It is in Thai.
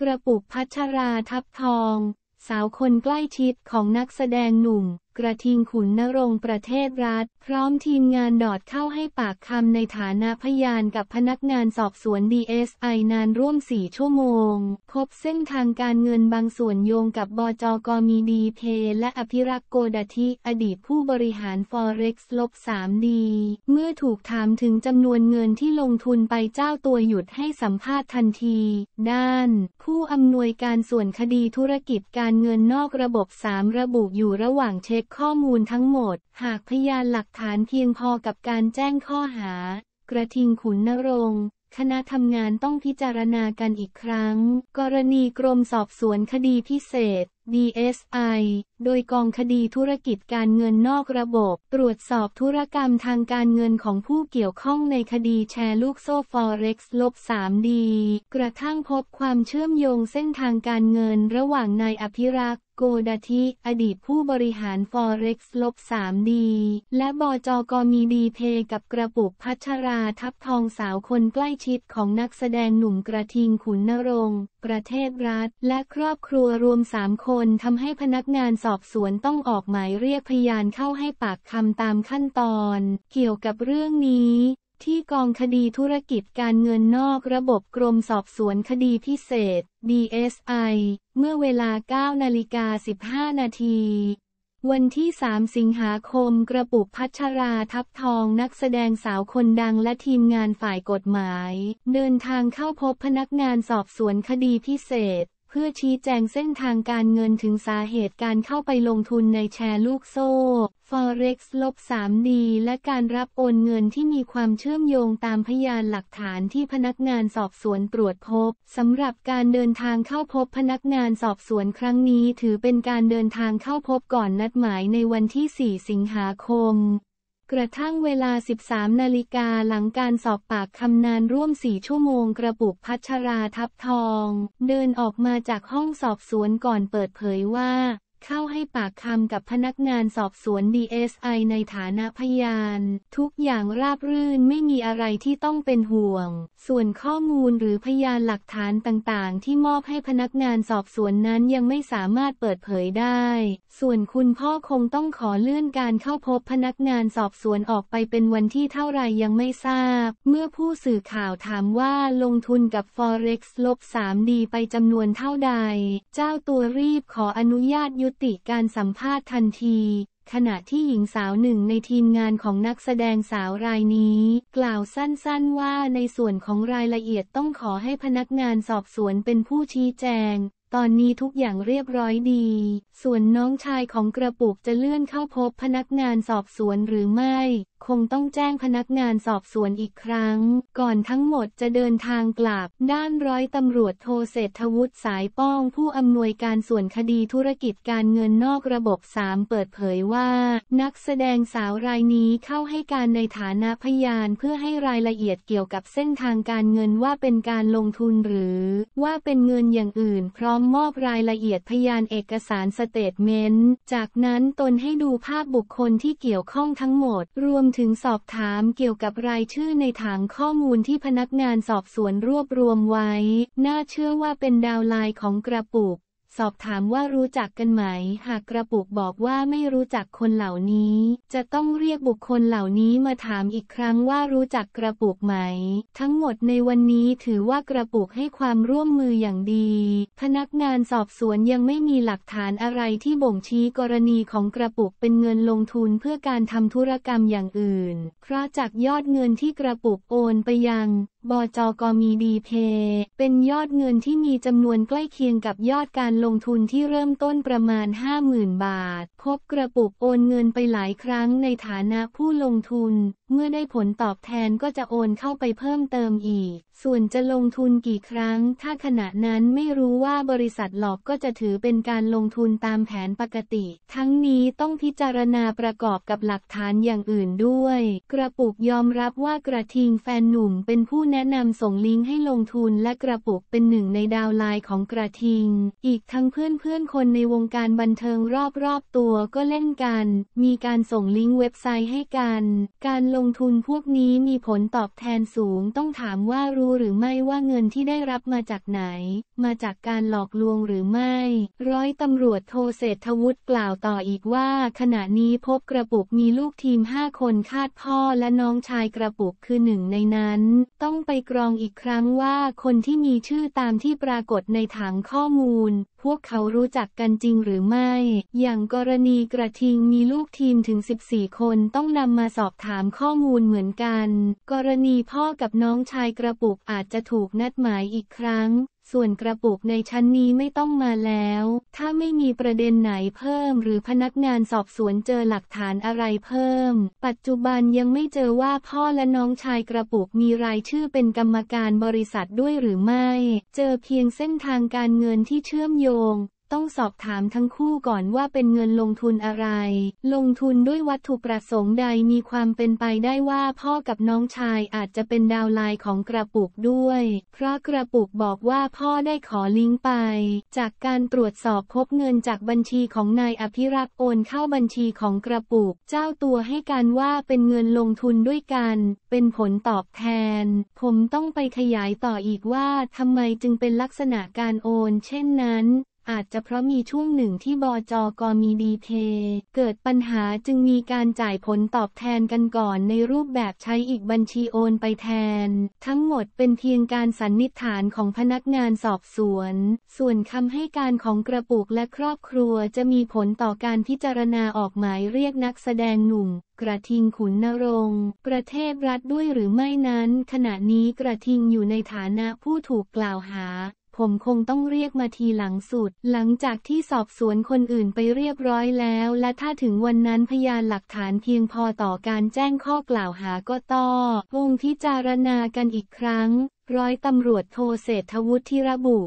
กระปุกพัชราทับทอง สาวคนใกล้ชิดของนักแสดงหนุ่มกระทิงขุนนรงประเทศรัฐ พร้อมทีมงานดอดเข้าให้ปากคำในฐานะพยานกับพนักงานสอบสวนดีเอสไอนานร่วมสี่ชั่วโมงพบเส้นทางการเงินบางส่วนโยงกับบจกมีดีเพและอภิรักษ์โกดาธิอดีตผู้บริหาร Forex ลบ3ดีเมื่อถูกถามถึงจำนวนเงินที่ลงทุนไปเจ้าตัวหยุดให้สัมภาษณ์ทันที ด้านผู้อำนวยการส่วนคดีธุรกิจการเงินนอกระบบ 3 ระบุอยู่ระหว่างเช็คข้อมูลทั้งหมด หากพยานหลักฐานเพียงพอกับการแจ้งข้อหา กระทิงขุนนรงค์ คณะทำงานต้องพิจารณากันอีกครั้ง กรณีกรมสอบสวนคดีพิเศษ DSI โดยกองคดีธุรกิจการเงินนอกระบบ ตรวจสอบธุรกรรมทางการเงินของผู้เกี่ยวข้องในคดีแชร์ลูกโซ่ Forex ลบ 3D กระทั่งพบความเชื่อมโยงเส้นทางการเงินระหว่างนายอภิรักษ์โกดาธิ อดีตผู้บริหาร Forex ลบ 3D และบจกมีดีเพกับกระปุกพัชราทับทองสาวคนใกล้ชิดของนักแสดงหนุ่มกระทิงขุนนรงประเทศรัฐ และครอบครัวรวม3คนคนทำให้พนักงานสอบสวนต้องออกหมายเรียกพยานเข้าให้ปากคำตามขั้นตอน เกี่ยวกับเรื่องนี้ ที่กองคดีธุรกิจการเงินนอกระบบกรมสอบสวนคดีพิเศษ DSI เมื่อเวลา 9 นาฬิกา 15 นาที วันที่ 3 สิงหาคมกระปุกพัชราทับทองนักแสดงสาวคนดังและทีมงานฝ่ายกฎหมาย เดินทางเข้าพบพนักงานสอบสวนคดีพิเศษเพื่อชี้แจงเส้นทางการเงินถึงสาเหตุการเข้าไปลงทุนในแชร์ลูกโซ่ Forex ลบ 3D และการรับโอนเงินที่มีความเชื่อมโยงตามพยานหลักฐานที่พนักงานสอบสวนตรวจพบ สำหรับการเดินทางเข้าพบพนักงานสอบสวนครั้งนี้ถือเป็นการเดินทางเข้าพบก่อนนัดหมายในวันที่ 4 สิงหาคมกระทั่งเวลา 13นาฬิกาหลังการสอบปากคำนานร่วมสี่ชั่วโมงกระปุกพัชราทับทอง เดินออกมาจากห้องสอบสวนก่อนเปิดเผยว่าเข้าให้ปากคำกับพนักงานสอบสวนดีเอสไอในฐานะพยาน ทุกอย่างราบรื่นไม่มีอะไรที่ต้องเป็นห่วง ส่วนข้อมูลหรือพยานหลักฐานต่างๆ ที่มอบให้พนักงานสอบสวนนั้นยังไม่สามารถเปิดเผยได้ ส่วนคุณพ่อคงต้องขอเลื่อนการเข้าพบพนักงานสอบสวนออกไปเป็นวันที่เท่าไหร่ยังไม่ทราบ เมื่อผู้สื่อข่าวถามว่าลงทุนกับ Forex ลบ3ีไปจำนวนเท่าใด เจ้าตัวรีบขออนุญาตยุติการสัมภาษณ์ทันที ขณะที่หญิงสาวหนึ่งในทีมงานของนักแสดงสาวรายนี้ กล่าวสั้นๆว่าในส่วนของรายละเอียดต้องขอให้พนักงานสอบสวนเป็นผู้ชี้แจง ตอนนี้ทุกอย่างเรียบร้อยดี ส่วนน้องชายของกระปุกจะเลื่อนเข้าพบพนักงานสอบสวนหรือไม่คงต้องแจ้งพนักงานสอบสวนอีกครั้ง ก่อนทั้งหมดจะเดินทางกลับด้านร้อยตำรวจโทเศรษฐวุฒิสายป้อง ผู้อำนวยการส่วนคดีธุรกิจการเงินนอกระบบ 3 เปิดเผยว่า นักแสดงสาวรายนี้เข้าให้การในฐานะพยาน เพื่อให้รายละเอียดเกี่ยวกับเส้นทางการเงินว่าเป็นการลงทุนหรือ ว่าเป็นเงินอย่างอื่นพร้อมมอบรายละเอียดพยานเอกสารสเตทเมนต์จากนั้นตนให้ดูภาพบุคคลที่เกี่ยวข้องทั้งหมด รวมมถึงสอบถามเกี่ยวกับรายชื่อในฐานข้อมูลที่พนักงานสอบสวนรวบรวมไว้ น่าเชื่อว่าเป็นดาวไลน์ของกระปุกสอบถามว่ารู้จักกันไหม หากกระปุกบอกว่าไม่รู้จักคนเหล่านี้ จะต้องเรียกบุคคลเหล่านี้มาถามอีกครั้งว่ารู้จักกระปุกไหม ทั้งหมดในวันนี้ถือว่ากระปุกให้ความร่วมมืออย่างดี พนักงานสอบสวนยังไม่มีหลักฐานอะไรที่บ่งชี้กรณีของกระปุกเป็นเงินลงทุนเพื่อการทำธุรกรรมอย่างอื่นเพราะจากยอดเงินที่กระปุกโอนไปยังบจกมีดีเพ เป็นยอดเงินที่มีจำนวนใกล้เคียงกับยอดการลงทุนที่เริ่มต้นประมาณ 50,000 บาท พบกระปุกโอนเงินไปหลายครั้งในฐานะผู้ลงทุนเมื่อได้ผลตอบแทนก็จะโอนเข้าไปเพิ่มเติมอีก ส่วนจะลงทุนกี่ครั้ง ถ้าขณะนั้นไม่รู้ว่าบริษัทหลอกก็จะถือเป็นการลงทุนตามแผนปกติ ทั้งนี้ต้องพิจารณาประกอบกับหลักฐานอย่างอื่นด้วย กระปุกยอมรับว่ากระทิงแฟนหนุ่มเป็นผู้แนะนำส่งลิงก์ให้ลงทุนและกระปุกเป็นหนึ่งในดาวไลน์ของกระทิง อีกทั้งเพื่อนๆคนในวงการบันเทิงรอบๆตัวก็เล่นกัน มีการส่งลิงก์เว็บไซต์ให้กันการลงทุนพวกนี้มีผลตอบแทนสูง ต้องถามว่ารู้หรือไม่ว่าเงินที่ได้รับมาจากไหน มาจากการหลอกลวงหรือไม่ ร้อยตำรวจโทเศรษฐวุฒิกล่าวต่ออีกว่า ขณะนี้พบกระปุกมีลูกทีมห้าคนคาดพ่อและน้องชายกระปุกคือหนึ่งในนั้น ต้องไปกรองอีกครั้งว่าคนที่มีชื่อตามที่ปรากฏในถังข้อมูลวกเขารู้จักกันจริงหรือไม่ อย่างกรณีกระทิงมีลูกทีมถึง 14 คนต้องนำมาสอบถามข้อมูลเหมือนกัน กรณีพ่อกับน้องชายกระปุกอาจจะถูกนัดหมายอีกครั้งส่วนกระปุกในชั้นนี้ไม่ต้องมาแล้ว ถ้าไม่มีประเด็นไหนเพิ่ม หรือพนักงานสอบสวนเจอหลักฐานอะไรเพิ่ม ปัจจุบันยังไม่เจอว่าพ่อและน้องชายกระปุกมีรายชื่อเป็นกรรมการบริษัทด้วยหรือไม่ เจอเพียงเส้นทางการเงินที่เชื่อมโยงต้องสอบถามทั้งคู่ก่อนว่าเป็นเงินลงทุนอะไร ลงทุนด้วยวัตถุประสงค์ใด มีความเป็นไปได้ว่าพ่อกับน้องชายอาจจะเป็นดาวไลน์ของกระปุกด้วย เพราะกระปุกบอกว่าพ่อได้ขอลิงก์ไป จากการตรวจสอบพบเงินจากบัญชีของนายอภิรักษ์โอนเข้าบัญชีของกระปุก เจ้าตัวให้การว่าเป็นเงินลงทุนด้วยกัน เป็นผลตอบแทน ผมต้องไปขยายต่ออีกว่าทำไมจึงเป็นลักษณะการโอน เช่นนั้นอาจจะเพราะมีช่วงหนึ่งที่บอจอกอมีดีเพย์เกิดปัญหาจึงมีการจ่ายผลตอบแทนกันก่อนในรูปแบบใช้อีกบัญชีโอนไปแทน ทั้งหมดเป็นเพียงการสันนิษฐานของพนักงานสอบสวน ส่วนคำให้การของกระปุกและครอบครัวจะมีผลต่อการพิจารณาออกหมายเรียกนักแสดงหนุ่ม กระทิงขุนนรงประเทศรัฐด้วยหรือไม่นั้น ขณะนี้กระทิงอยู่ในฐานะผู้ถูกกล่าวหาผมคงต้องเรียกมาทีหลังสุด หลังจากที่สอบสวนคนอื่นไปเรียบร้อยแล้ว และถ้าถึงวันนั้นพยานหลักฐานเพียงพอต่อการแจ้งข้อกล่าวหาก็ต้องพิจารณากันอีกครั้ง ร้อยตำรวจโทเศรษฐวุฒิระบุ